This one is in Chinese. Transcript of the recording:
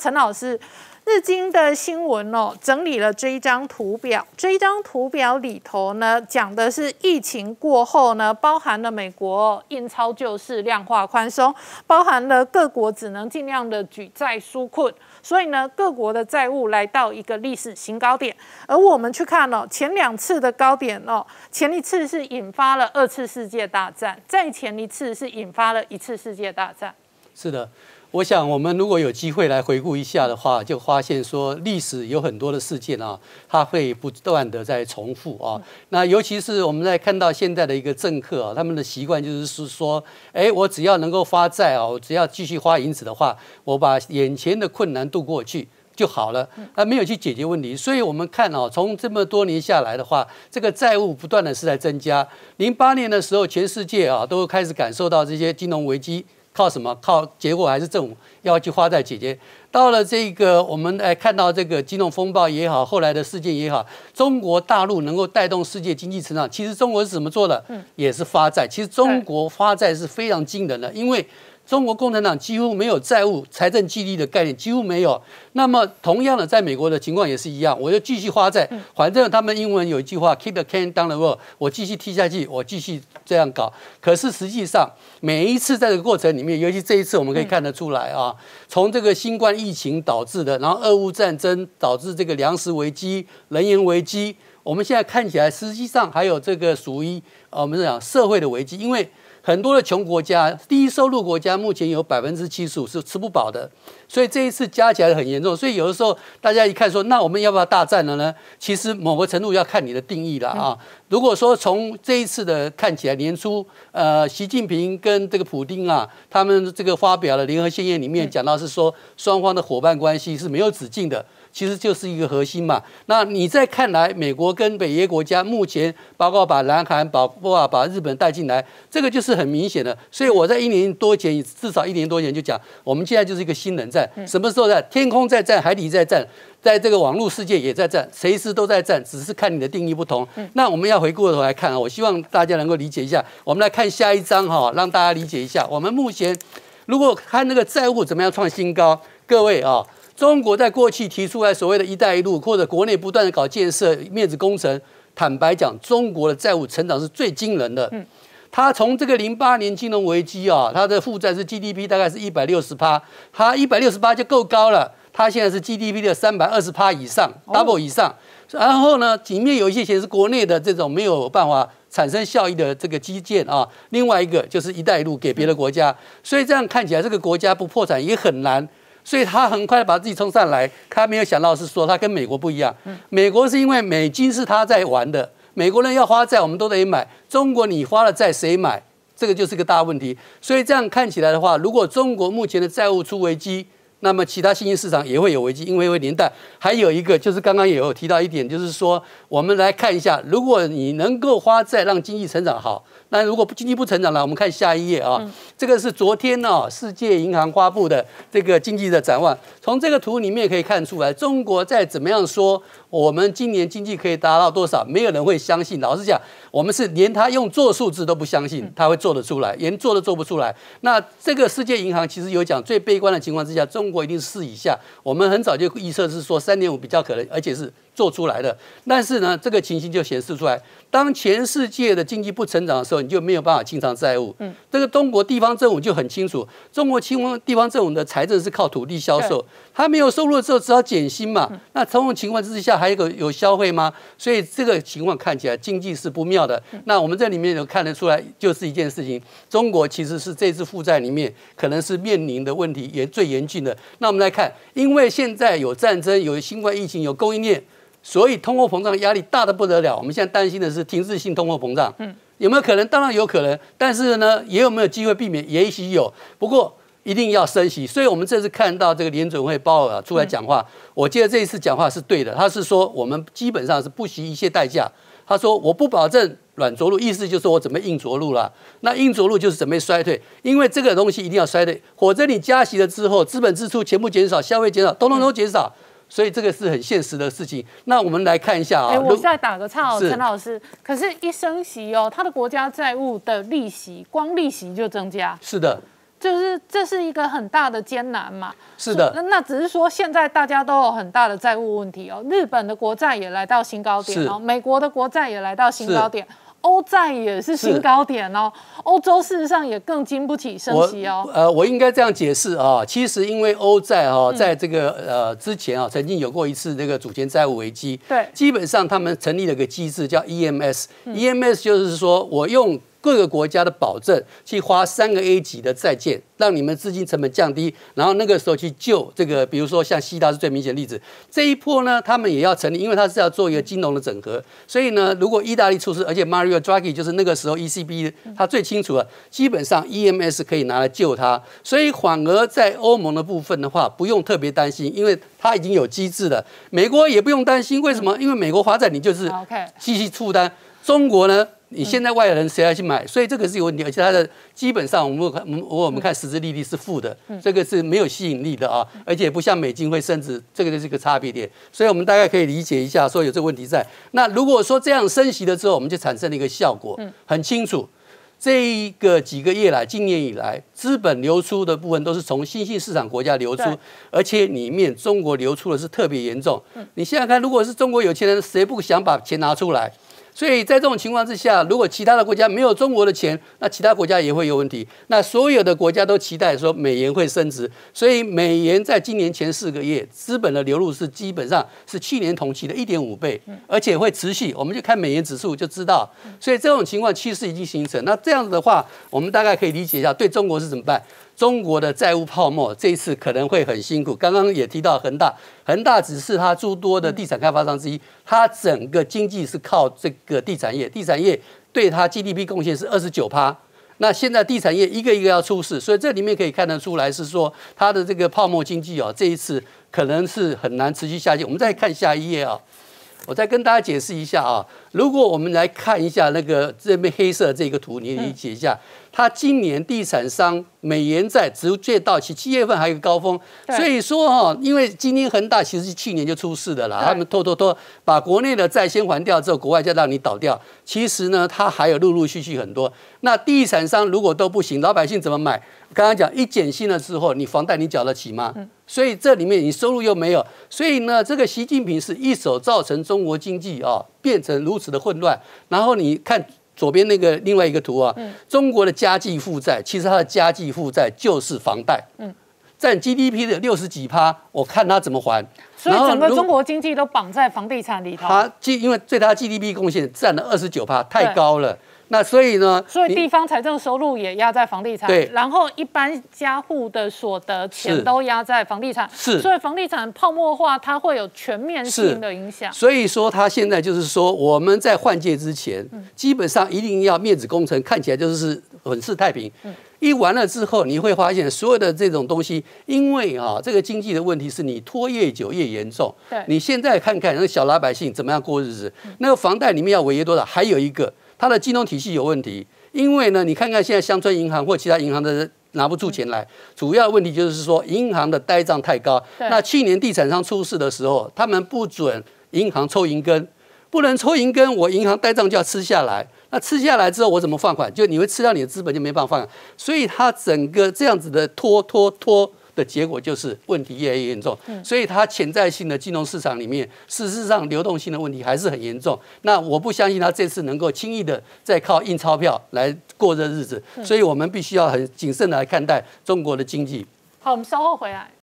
陈老师，日经的新闻哦，整理了这一张图表。这一张图表里头呢，讲的是疫情过后呢，包含了美国印钞救市、量化宽松，包含了各国只能尽量的举债纾困，所以呢，各国的债务来到一个历史新高点。而我们去看哦，前两次的高点哦，前一次是引发了二次世界大战，再前一次是引发了一次世界大战。是的。我想，我们如果有机会来回顾一下的话，就发现说历史有很多的事件啊，它会不断的在重复啊。那尤其是我们在看到现在的一个政客啊，他们的习惯就是说，哎，我只要能够发债啊，我只要继续花银子的话，我把眼前的困难渡过去就好了，他没有去解决问题。所以，我们看哦，从这么多年下来的话，这个债务不断的是在增加。零八年的时候，全世界啊都开始感受到这些金融危机。靠什么？靠结果还是政府要去发债解决？到了这个，我们哎看到这个金融风暴也好，后来的事件也好，中国大陆能够带动世界经济成长，其实中国是怎么做的？嗯，也是发债。其实中国发债是非常惊人的，因为。中国共产党几乎没有债务、财政纪律的概念，几乎没有。那么，同样的，在美国的情况也是一样。我就继续花债，反正他们英文有一句话，keep the can down the r o a d 我继续踢下去，我继续这样搞。可是实际上，每一次在这个过程里面，尤其这一次，我们可以看得出来啊，从这个新冠疫情导致的，然后俄乌战争导致这个粮食危机、能源危机，我们现在看起来实际上还有这个属于呃我们讲社会的危机，因为。很多的穷国家、低收入国家，目前有百分之七十五是吃不饱的，所以这一次加起来很严重。所以有的时候大家一看说，那我们要不要大战了呢？其实某个程度要看你的定义了啊。如果说从这一次的看起来，年初呃，习近平跟这个普京啊，他们这个发表了联合宣言里面讲到是说，双方的伙伴关系是没有止境的。其实就是一个核心嘛。那你在看来，美国跟北约国家目前，包括把南韩、把啊、把日本带进来，这个就是很明显的。所以我在一年多前，至少一年多前就讲，我们现在就是一个新冷战。什么时候在天空在战，海底在战，在这个网络世界也在战，随时都在战，只是看你的定义不同。那我们要回过头来看啊，我希望大家能够理解一下。我们来看下一章哈，让大家理解一下。我们目前如果看那个债务怎么样创新高，各位啊。中国在过去提出来所谓的一带一路，或者国内不断的搞建设、面子工程。坦白讲，中国的债务成长是最惊人的。嗯，它从这个零八年金融危机啊，它的负债是 GDP 大概是一百六十八，它一百六十八就够高了。它现在是 GDP 的三百二十趴以上，double 以上。然后呢，里面有一些钱是国内的这种没有办法产生效益的这个基建啊，另外一个就是一带一路给别的国家。所以这样看起来，这个国家不破产也很难。所以他很快把自己冲上来，他没有想到是说他跟美国不一样，美国是因为美金是他在玩的，美国人要花债，我们都得买。中国你花了债谁买？这个就是个大问题。所以这样看起来的话，如果中国目前的债务出危机，那么其他新兴市场也会有危机，因为会连带。还有一个就是刚刚也有提到一点，就是说我们来看一下，如果你能够花债让经济成长好。那如果经济不成长了，我们看下一页啊。这个是昨天呢，世界银行发布的这个经济的展望。从这个图里面可以看出来，中国在怎么样说，我们今年经济可以达到多少，没有人会相信。老实讲，我们是连他用做数字都不相信，他会做得出来，连做都做不出来。那这个世界银行其实有讲，最悲观的情况之下，中国一定是四以下。我们很早就预测是说三点五比较可能，而且是。做出来的，但是呢，这个情形就显示出来，当全世界的经济不成长的时候，你就没有办法清偿债务。嗯，这个中国地方政府就很清楚，中国地方地方政府的财政是靠土地销售，他没有收入的时候，只好减薪嘛。那这种情况之下，还有个有消费吗？所以这个情况看起来经济是不妙的。那我们这里面就看得出来，就是一件事情，中国其实是这次负债里面可能是面临的问题也最严峻的。那我们来看，因为现在有战争，有新冠疫情，有供应链。所以通货膨胀压力大的不得了，我们现在担心的是停滞性通货膨胀。嗯，有没有可能？当然有可能，但是呢，也有没有机会避免？也许有，不过一定要升息。所以我们这次看到这个联准会鲍尔出来讲话，我记得这一次讲话是对的。他是说我们基本上是不惜一切代价。他说我不保证软着陆，意思就是我准备硬着陆了。那硬着陆就是准备衰退，因为这个东西一定要衰退。否则你加息了之后，资本支出全部减少，消费减少，通通都减少。所以这个是很现实的事情。那我们来看一下啊。我再打个岔哦，陈老师。可是，一升息哦，他的国家债务的利息，光利息就增加。是的。就是这是一个很大的艰难嘛。是的。那只是说，现在大家都有很大的债务问题哦。日本的国债也来到新高点哦。美国的国债也来到新高点。欧债也是新高点哦，欧洲事实上也更经不起升级哦。呃，我应该这样解释啊，其实因为欧债啊，在这个呃之前啊，曾经有过一次那个主权债务危机。对，基本上他们成立了个机制叫 EMS，EMS 就是说我用。各个国家的保证去花三个 A 级的债券，让你们资金成本降低，然后那个时候去救这个，比如说像希腊是最明显的例子，这一波呢，他们也要成立，因为他是要做一个金融的整合，所以呢，如果意大利出事，而且 Mario Draghi 就是那个时候 ECB 他最清楚了，基本上 EMS 可以拿来救他，所以反而在欧盟的部分的话，不用特别担心，因为他已经有机制了。美国也不用担心，为什么？因为美国发展，你就是继续出单，中国呢？你现在外人谁来去买？所以这个是有问题，而且它的基本上我们看，我们我们看实质利率是负的，这个是没有吸引力的啊，而且不像美金会升值，这个就是个差别点。所以我们大概可以理解一下，说有这个问题在。那如果说这样升息了之后，我们就产生了一个效果，很清楚。这一个几个月来，今年以来，资本流出的部分都是从新兴市场国家流出，而且里面中国流出的是特别严重。你现在看，如果是中国有钱人，谁不想把钱拿出来？所以在这种情况之下，如果其他的国家没有中国的钱，那其他国家也会有问题。那所有的国家都期待说美元会升值，所以美元在今年前四个月资本的流入是基本上是去年同期的一点五倍，而且会持续。我们就看美元指数就知道。所以这种情况其实已经形成。那这样子的话，我们大概可以理解一下，对中国是怎么办？中国的债务泡沫这一次可能会很辛苦。刚刚也提到恒大，恒大只是它诸多的地产开发商之一，它整个经济是靠这个地产业，地产业对它 GDP 贡献是二十九趴。那现在地产业一个一个要出事，所以这里面可以看得出来是说它的这个泡沫经济哦，这一次可能是很难持续下去。我们再看下一页啊，我再跟大家解释一下啊。如果我们来看一下那个这边黑色这个图，你理解一下。他今年地产商美元债直接到期，七月份还有一个高峰，所以说哈，因为今天恒大其实是去年就出事的啦，他们拖拖拖把国内的债先还掉之后，国外再让你倒掉。其实呢，它还有陆陆续续很多。那地产商如果都不行，老百姓怎么买？刚刚讲一减息了之后，你房贷你缴得起吗？所以这里面你收入又没有，所以呢，这个习近平是一手造成中国经济啊变成如此的混乱，然后你看。左边那个另外一个图啊，中国的家计负债，其实它的家计负债就是房贷，占 GDP 的六十几趴，我看它怎么还。所以整个中国经济都绑在房地产里头。它因为最大 GDP 贡献占了二十九趴，太高了。那所以呢？所以地方财政收入也压在房地产，对。然后一般家户的所得钱都压在房地产，是。所以房地产泡沫化，它会有全面性的影响。所以说，它现在就是说，我们在换届之前，基本上一定要面子工程，看起来就是是稳太平。嗯。一完了之后，你会发现所有的这种东西，因为啊，这个经济的问题是你拖越久越严重。对。你现在看看，那小老百姓怎么样过日子？那个房贷里面要违约多少？还有一个。它的金融体系有问题，因为呢，你看看现在乡村银行或其他银行的拿不出钱来，主要问题就是说银行的呆账太高。那去年地产商出事的时候，他们不准银行抽银根，不能抽银根，我银行呆账就要吃下来。那吃下来之后，我怎么放款？就你会吃掉你的资本，就没办法放。所以它整个这样子的拖拖拖。的结果就是问题越来越严重，所以它潜在性的金融市场里面，事实上流动性的问题还是很严重。那我不相信它这次能够轻易的再靠印钞票来过这日子，所以我们必须要很谨慎的来看待中国的经济。好，我们稍后回来。